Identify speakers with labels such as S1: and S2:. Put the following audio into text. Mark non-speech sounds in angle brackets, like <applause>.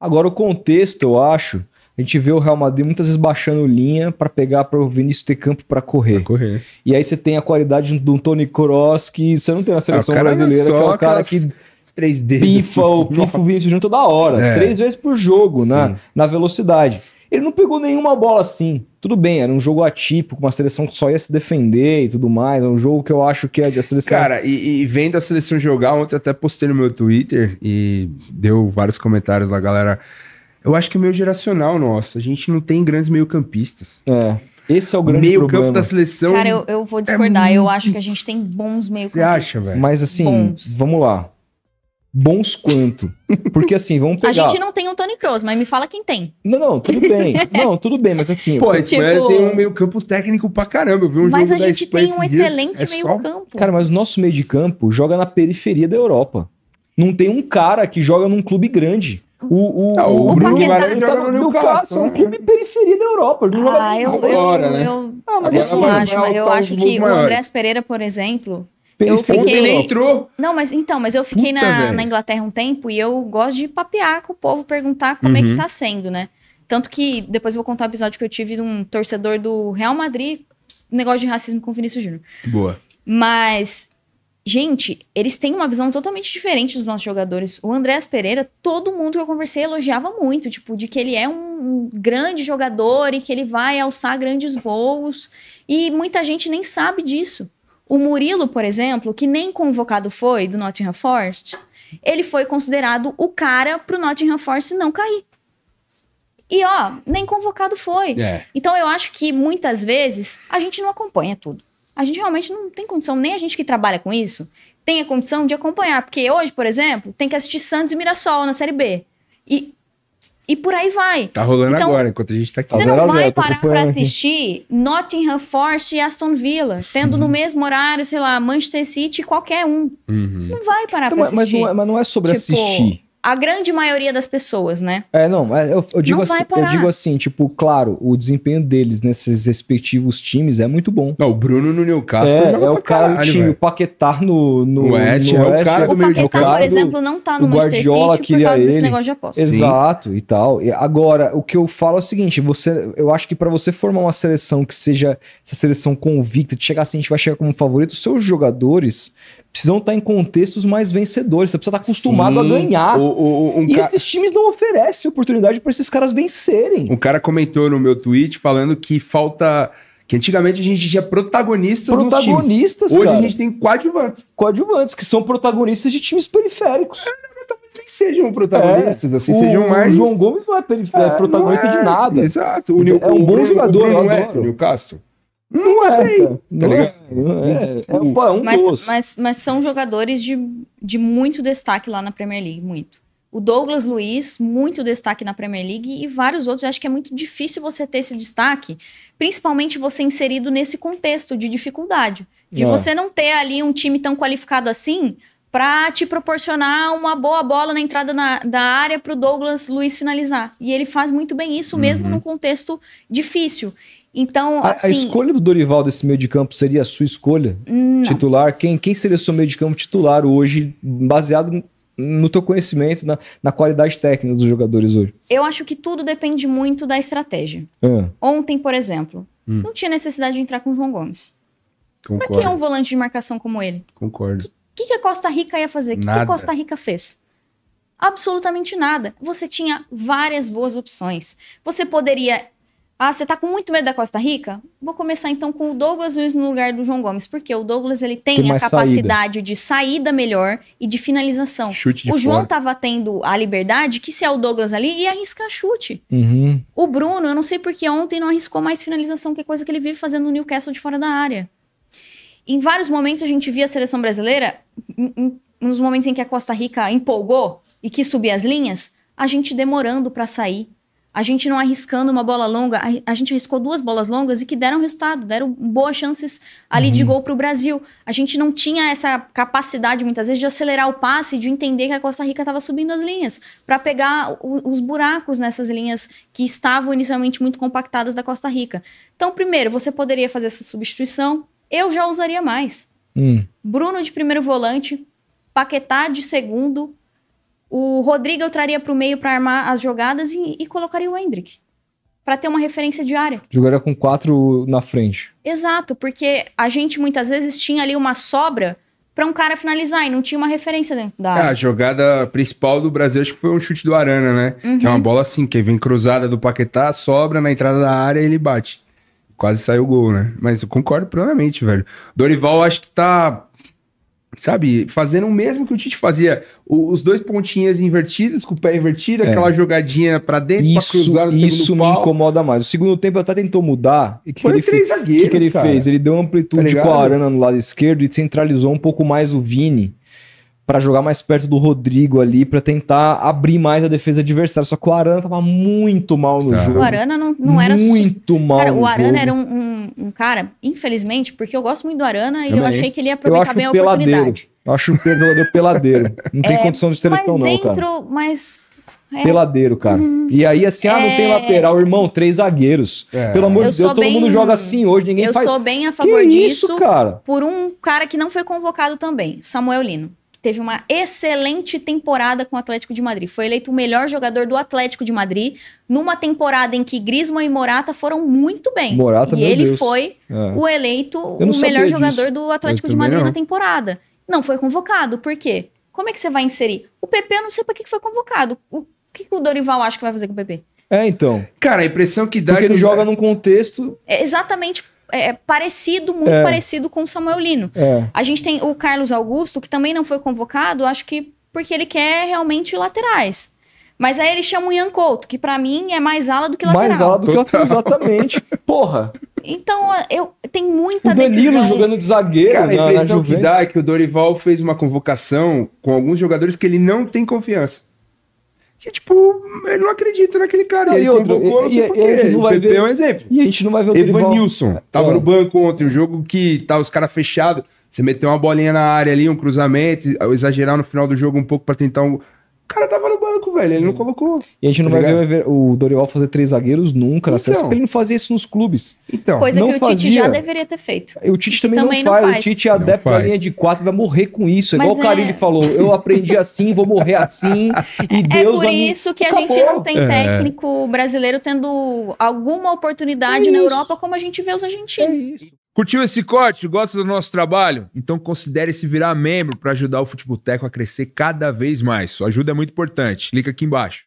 S1: Agora, o contexto, eu acho, a gente vê o Real Madrid muitas vezes baixando linha para pegar para o Vinícius ter campo para correr. correr. E aí você tem a qualidade de um Tony Kroos que você não tem na seleção ah, brasileira, que é o cara que três d pifa o pifa o Vinícius junto da hora, é. três vezes por jogo, na, né? na velocidade. Ele não pegou nenhuma bola assim. Tudo bem, era um jogo atípico, uma seleção que só ia se defender e tudo mais. É um jogo que eu acho que é de seleção. Cara, e, e
S2: vendo a seleção jogar, ontem até postei no meu Twitter e deu vários comentários lá, galera. Eu acho que é meio geracional nosso. A gente não tem grandes meio-campistas. É. Esse
S1: é o grande meio problema. campo da seleção. Cara, eu,
S3: eu vou é discordar. É Eu acho que a gente tem bons meio campistas. Você acha, velho?
S1: Mas assim, bons. vamos lá bons quanto. Porque assim, vamos pegar. A gente não
S3: tem um Tony Kroos, mas me fala quem tem. Não, não, tudo bem. <laughs> não,
S1: tudo bem, mas assim. Pô, a Espanha tipo, tem um meio-campo técnico pra caramba. viu um mas jogo a gente tem um excelente é meio-campo. Só... Cara, mas o nosso meio de campo joga na periferia da Europa. Não tem um cara que joga num clube grande. O, o, ah, o, o Bruno Guarani tá joga no Newcastle. É um né? clube periferia da Europa. ah, joga eu, agora, eu, né?
S3: Eu, ah, mas agora, assim, eu acho, eu acho que maiores. o Andrés Pereira, por exemplo, eu fiquei... ele entrou. Não, mas então, mas eu fiquei na, na, Inglaterra um tempo e eu gosto de papear com o povo, perguntar como uhum. é que uhum. tá sendo, né? Tanto que depois eu vou contar um episódio que eu tive de um torcedor do Real Madrid, negócio de racismo com o Vinícius Júnior. Boa. Mas, gente, eles têm uma visão totalmente diferente dos nossos jogadores. O Andréas Pereira, todo mundo que eu conversei elogiava muito, tipo, de que ele é um grande jogador e que ele vai alçar grandes voos. E muita gente nem sabe disso. O Murilo, por exemplo, que nem convocado foi do Nottingham Forest, ele foi considerado o cara pro Nottingham Forest não cair. E ó, nem convocado foi. É. Então eu acho que muitas vezes a gente não acompanha tudo. A gente realmente não tem condição, nem a gente que trabalha com isso tem a condição de acompanhar. Porque hoje, por exemplo, tem que assistir Santos e Mirassol na Série B. E e por aí vai. Tá rolando então, agora, enquanto
S2: a gente tá aqui. Você não tá vai parar pra assistir
S3: Nottingham Forest e Aston Villa, tendo uhum. no mesmo horário, sei lá, Manchester City e qualquer um. Uhum. Você não vai parar então, pra mas assistir. Não é, mas não é sobre tipo, assistir a grande maioria das pessoas, né?
S1: É, não, eu, eu digo, não assim, eu digo assim, tipo, claro, o desempenho deles nesses respectivos times é muito bom. Não, o Bruno no Newcastle é, é o cara do time, o Paquetá no, no, West, no West, é o cara do meio de O Paquetá, por exemplo, não tá no Manchester Guardiola City por causa ele. desse negócio de aposta. Exato, e tal. Agora, o que eu falo é o seguinte, você, eu acho que para você formar uma seleção que seja essa seleção convicta, de chegar assim, a gente vai chegar como favorito, seus jogadores precisam estar tá em contextos mais vencedores. Você precisa estar tá acostumado Sim, a ganhar. O, o, um e ca... esses times não oferecem oportunidade para esses caras vencerem.
S2: Um cara comentou no meu tweet falando que falta. Que antigamente a gente tinha protagonistas. Protagonistas, Hoje cara. a gente tem coadjuvantes. Coadjuvantes,
S1: que são protagonistas de times periféricos. É, talvez nem sejam protagonistas, é, assim, o, sejam mais.
S2: O João
S3: Gomes não é, é, é, protagonista não é, de nada.
S2: Exato. O, é um bom jogador, o Bruno, É, o Castro.
S3: Não é, cara. Não,
S2: tá é,
S1: não é. é, é um, pão, um mas, Mas,
S3: mas são jogadores de, de muito destaque lá na Premier League, muito. O Douglas Luiz, muito destaque na Premier League e vários outros. acho que é muito difícil você ter esse destaque, principalmente você inserido nesse contexto de dificuldade. De é. você não ter ali um time tão qualificado assim para te proporcionar uma boa bola na entrada na, da área para o Douglas Luiz finalizar. E ele faz muito bem isso mesmo uhum. num contexto difícil. Então, a, assim, a, escolha
S1: do Dorival desse meio de campo seria a sua escolha não. titular? Quem, quem seria seu meio de campo titular hoje, baseado no teu conhecimento, na, na, qualidade técnica dos jogadores hoje?
S3: Eu acho que tudo depende muito da estratégia. É. Ontem, por exemplo, hum. não tinha necessidade de entrar com o João Gomes. Concordo. Pra que é um volante de marcação como ele? Concordo. Que que a Costa Rica ia fazer? O que, que a Costa Rica fez? Absolutamente nada. Você tinha várias boas opções. Você poderia. Ah, você tá com muito medo da Costa Rica? Vou começar então com o Douglas Luiz no lugar do João Gomes, porque o Douglas ele tem, tem a capacidade saída. de saída melhor e de finalização. Chute de o fora. João tava tendo a liberdade que se é o Douglas ali ia arriscar chute. Uhum. O Bruno, eu não sei porque ontem não arriscou mais finalização, que é coisa que ele vive fazendo no Newcastle de fora da área em vários momentos a gente via a seleção brasileira, em, em, nos momentos em que a Costa Rica empolgou e quis subir as linhas, a gente demorando para sair. A gente não arriscando uma bola longa, a, a gente arriscou duas bolas longas e que deram resultado, deram boas chances ali uhum. de gol para o Brasil. A gente não tinha essa capacidade, muitas vezes, de acelerar o passe, de entender que a Costa Rica estava subindo as linhas, para pegar o, os buracos nessas linhas que estavam inicialmente muito compactadas da Costa Rica. Então, primeiro, você poderia fazer essa substituição, eu já usaria mais. Hum. Bruno de primeiro volante, Paquetá de segundo, o Rodrigo eu traria para o meio para armar as jogadas e, e colocaria o Hendrick para ter uma referência diária.
S1: Jogaria com quatro na frente.
S3: Exato, porque a gente muitas vezes tinha ali uma sobra para um cara finalizar e não tinha uma referência dentro da é, área. a
S2: jogada principal do Brasil acho que foi um chute do Arana, né? Uhum. Que é uma uhum. bola assim, que vem cruzada do Paquetá, sobra na entrada da área e ele bate quase saiu o gol, né? Mas eu concordo plenamente, velho. Dorival, acho que tá sabe, fazendo o mesmo que o Tite fazia, o, os dois pontinhas invertidos, com o pé invertido, é. aquela jogadinha
S1: para dentro, isso, pra cruzar no Isso me pau. incomoda mais. O segundo tempo até tentou mudar. E que Foi que ele três zagueiros, O que, que, ele cara. fez? Ele deu amplitude tá com a Arana no lado esquerdo e centralizou um pouco mais o Vini para jogar mais perto do Rodrigo ali, para tentar abrir mais a defesa adversária. Só que o Arana tava muito mal no cara. jogo. O Arana
S3: não, não era muito
S1: sus... mal. Cara, o Arana jogo. era um,
S3: um, um, cara, infelizmente, porque eu gosto muito do Arana e eu, eu achei que ele ia aproveitar bem a peladeiro. oportunidade.
S1: Eu acho um peladeiro peladeiro. Não tem é, condição de seleção, não, cara.
S3: Mas é.
S1: Peladeiro, cara. Hum, e aí, assim, ah, não tem é. lateral, irmão, três zagueiros. É. Pelo amor eu de Deus, todo bem... mundo joga assim
S3: hoje, ninguém eu faz. Eu sou bem a favor que disso. Isso, cara? Por um cara que não foi convocado também, Samuel Lino teve uma excelente temporada com o Atlético de Madrid. Foi eleito o melhor jogador do Atlético de Madrid numa temporada em que Griezmann e Morata foram muito bem. Morata, e ele Deus. foi é. o eleito o melhor disso. jogador do Atlético de Madrid não. na temporada. Não foi convocado, por quê? Como é que você vai inserir? O PP, não sei para que foi convocado. O que, que o Dorival acha que vai fazer com o PP?
S2: É, então. Cara, a impressão que dá Porque é que ele joga
S1: num contexto.
S3: É exatamente é, é, parecido, muito é. parecido com o Samuel Lino. É. A gente tem o Carlos Augusto, que também não foi convocado, acho que porque ele quer realmente laterais. Mas aí ele chama o Ian Couto, que para mim é mais ala do que lateral. Mais ala do que lateral,
S1: exatamente. <laughs> Porra.
S3: Então, eu tem muita O Danilo decisão. jogando
S2: de zagueiro, Cara, na, a impressão que dá é que o Dorival fez uma convocação com alguns jogadores que ele não tem confiança que, tipo, ele não acredita naquele cara. Não, e, outro, o PP ver, é um exemplo. E a gente não
S1: vai ver o Evanilson,
S2: tava é. no banco ontem, um jogo que tá os caras fechados, você meteu uma bolinha na área ali, um cruzamento, exagerar no final do jogo um pouco para tentar um cara tava no banco, velho. Ele não uhum. colocou. E a gente não tá vai
S1: ver o Dorival fazer três zagueiros nunca na então, porque ele não fazia isso nos clubes. Então, Coisa que o fazia. Tite já
S3: deveria ter feito. O
S1: Tite também, também não, faz. não, faz. O Tite é adepto linha de quatro, vai morrer com isso. É Mas Igual é... o Carilli é. falou, eu aprendi assim, vou morrer assim. <laughs> E é Deus é por isso que Acabou. a gente não tem é. técnico
S3: brasileiro tendo alguma oportunidade é na Europa como a gente vê os argentinos. É isso.
S2: Curtiu esse corte? Gosta do nosso trabalho? Então considere se virar membro para ajudar o Futeboteco a crescer cada vez mais. Sua ajuda é muito importante. Clica aqui embaixo.